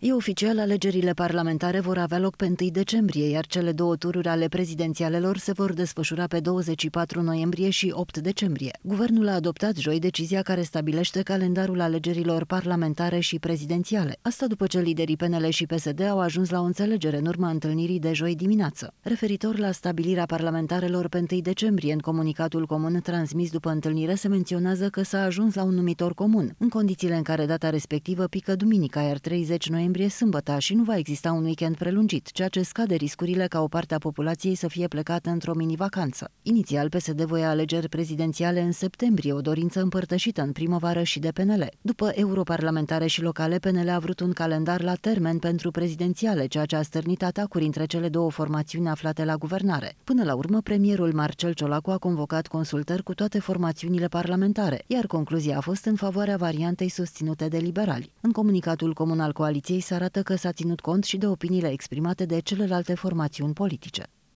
E oficial, alegerile parlamentare vor avea loc pe 1 decembrie, iar cele două tururi ale prezidențialelor se vor desfășura pe 24 noiembrie și 8 decembrie. Guvernul a adoptat joi decizia care stabilește calendarul alegerilor parlamentare și prezidențiale. Asta după ce liderii PNL și PSD au ajuns la o înțelegere în urma întâlnirii de joi dimineață. Referitor la stabilirea parlamentarelor pe 1 decembrie, în comunicatul comun transmis după întâlnire se menționează că s-a ajuns la un numitor comun, în condițiile în care data respectivă pică duminica, iar 30 noiembrie noiembrie sâmbătă și nu va exista un weekend prelungit, ceea ce scade riscurile ca o parte a populației să fie plecată într-o mini-vacanță. Inițial, PSD voia alegeri prezidențiale în septembrie, o dorință împărtășită în primăvară și de PNL. După europarlamentare și locale, PNL a vrut un calendar la termen pentru prezidențiale, ceea ce a stârnit atacuri între cele două formațiuni aflate la guvernare. Până la urmă, premierul Marcel Ciolacu a convocat consultări cu toate formațiunile parlamentare, iar concluzia a fost în favoarea variantei susținute de liberali. În comunicatul comun al coaliției, să arată că s-a ținut cont și de opiniile exprimate de celelalte formațiuni politice.